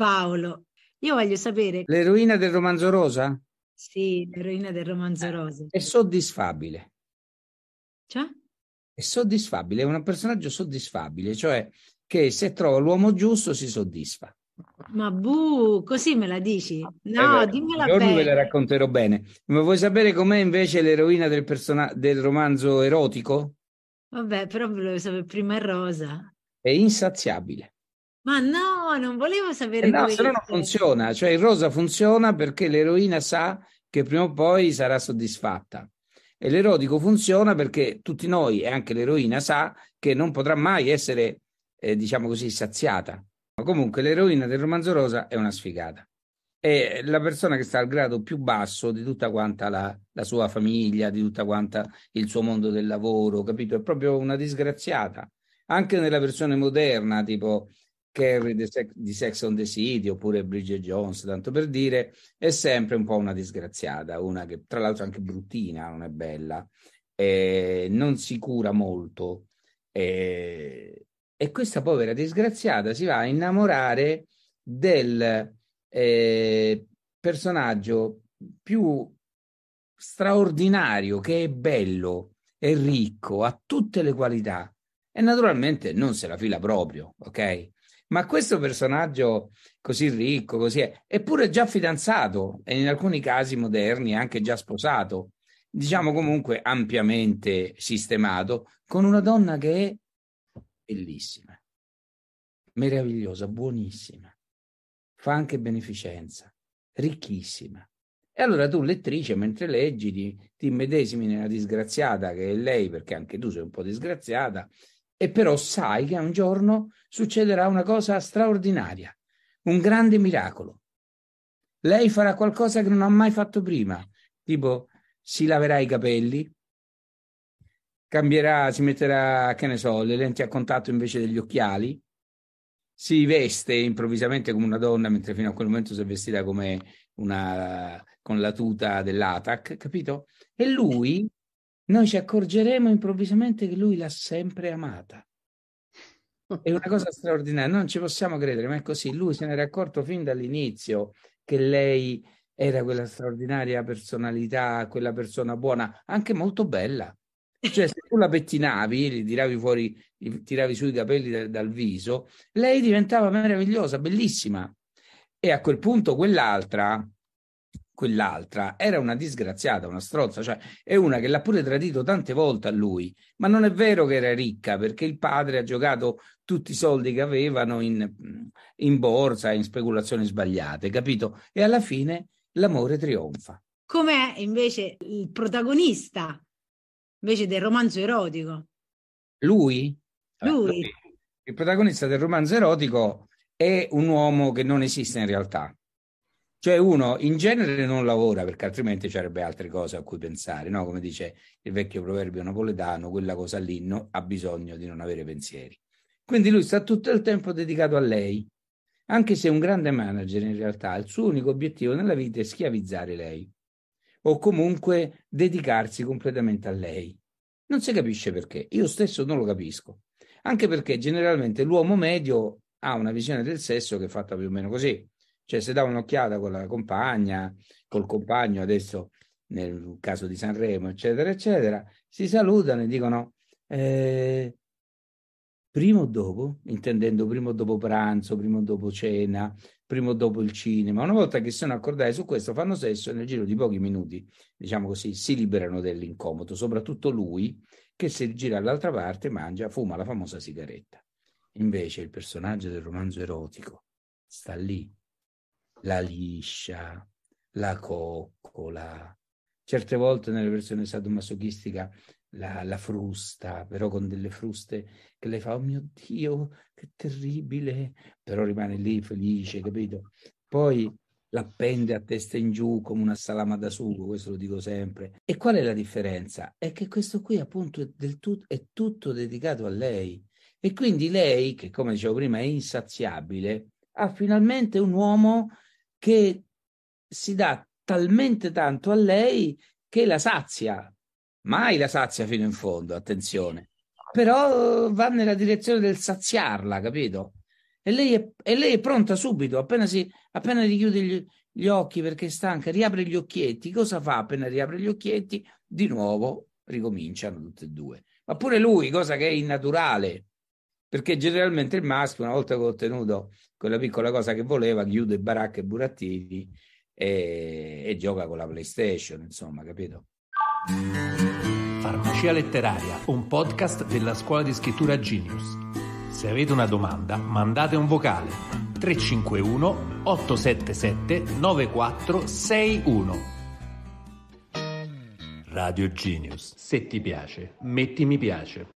Paolo. Io voglio sapere. L'eroina del romanzo rosa? Sì, l'eroina del romanzo ah, rosa. È soddisfabile. Cioè? È soddisfabile, è un personaggio soddisfabile, cioè che se trova l'uomo giusto si soddisfa. Ma bu, così me la dici? Eh no, eh dimmela bene. ve la racconterò bene. Ma vuoi sapere com'è invece l'eroina del, persona- del romanzo erotico? Vabbè, però volevo sapere prima è rosa. È insaziabile. Ma no, non volevo sapere. Eh no, se no non funziona. Cioè, il rosa funziona perché l'eroina sa che prima o poi sarà soddisfatta. E l'erotico funziona perché tutti noi e anche l'eroina sa che non potrà mai essere, eh, diciamo così, saziata. Ma comunque l'eroina del romanzo rosa è una sfigata. È la persona che sta al grado più basso di tutta quanta la, la sua famiglia, di tutta quanta il suo mondo del lavoro, capito? È proprio una disgraziata. Anche nella versione moderna, tipo Carrie di Sex on the City oppure Bridget Jones, tanto per dire, è sempre un po' una disgraziata, una che tra l'altro è anche bruttina, non è bella, eh, non si cura molto. Eh, e questa povera disgraziata si va a innamorare del eh, personaggio più straordinario, che è bello, è ricco, ha tutte le qualità e naturalmente non se la fila proprio, ok? Ma questo personaggio così ricco, così è, eppure già fidanzato e in alcuni casi moderni anche già sposato, diciamo comunque ampiamente sistemato, con una donna che è bellissima, meravigliosa, buonissima, fa anche beneficenza, ricchissima. E allora tu, lettrice, mentre leggi, ti, ti medesimi nella disgraziata che è lei, perché anche tu sei un po' disgraziata, e però sai che un giorno succederà una cosa straordinaria, un grande miracolo. Lei farà qualcosa che non ha mai fatto prima, tipo si laverà i capelli, cambierà, si metterà, che ne so, le lenti a contatto invece degli occhiali, si veste improvvisamente come una donna, mentre fino a quel momento si è vestita come una, con la tuta dell'ATAC, capito? E lui noi ci accorgeremo improvvisamente che lui l'ha sempre amata. È una cosa straordinaria, non ci possiamo credere, ma è così. Lui se n'era accorto fin dall'inizio che lei era quella straordinaria personalità, quella persona buona, anche molto bella. Cioè, se tu la pettinavi, li tiravi fuori, li tiravi sui capelli dal, dal viso, lei diventava meravigliosa, bellissima. E a quel punto quell'altra, quell'altra era una disgraziata, una strozza, cioè è una che l'ha pure tradito tante volte a lui, ma non è vero che era ricca perché il padre ha giocato tutti i soldi che avevano in, mm, in borsa, in speculazioni sbagliate, capito? E alla fine l'amore trionfa. Com'è invece il protagonista invece del romanzo erotico? Lui? Eh, lui. Il protagonista del romanzo erotico è un uomo che non esiste in realtà cioè uno in genere non lavora perché altrimenti ci sarebbe altre cose a cui pensare, no? Come dice il vecchio proverbio napoletano, quella cosa lì no, ha bisogno di non avere pensieri. Quindi lui sta tutto il tempo dedicato a lei, anche se un grande manager in realtà il suo unico obiettivo nella vita è schiavizzare lei o comunque dedicarsi completamente a lei. Non si capisce perché, io stesso non lo capisco, anche perché generalmente l'uomo medio ha una visione del sesso che è fatta più o meno così cioè se dà un'occhiata con la compagna, col compagno adesso nel caso di Sanremo, eccetera, eccetera, si salutano e dicono eh, prima o dopo, intendendo prima o dopo pranzo, prima o dopo cena, prima o dopo il cinema. Una volta che sono accordati su questo, fanno sesso e nel giro di pochi minuti, diciamo così, si liberano dell'incomodo, soprattutto lui che si gira all'altra parte, mangia, fuma la famosa sigaretta. Invece il personaggio del romanzo erotico sta lì la liscia, la coccola. Certe volte nella versione sadomasochistica la, la frusta, però con delle fruste che lei fa, oh mio Dio, che terribile, però rimane lì felice, capito? Poi l'appende a testa in giù come una salama da sugo, questo lo dico sempre. E qual è la differenza? È che questo qui appunto è, tut- è tutto dedicato a lei. E quindi lei, che come dicevo prima è insaziabile, ha finalmente un uomo che si dà talmente tanto a lei che la sazia, mai la sazia fino in fondo, attenzione, però va nella direzione del saziarla, capito? E lei è, e lei è pronta subito, appena, si, appena richiude gli, gli occhi perché è stanca, riapre gli occhietti, cosa fa appena riapre gli occhietti? Di nuovo ricominciano tutte e due. Ma pure lui, cosa che è innaturale, perché generalmente il maschio, una volta che ho ottenuto quella piccola cosa che voleva, chiude baracca e burattini e, e gioca con la PlayStation, insomma, capito? Farmacia Letteraria, un podcast della scuola di scrittura Genius. Se avete una domanda, mandate un vocale 351 877 9461. Radio Genius. Se ti piace, metti mi piace.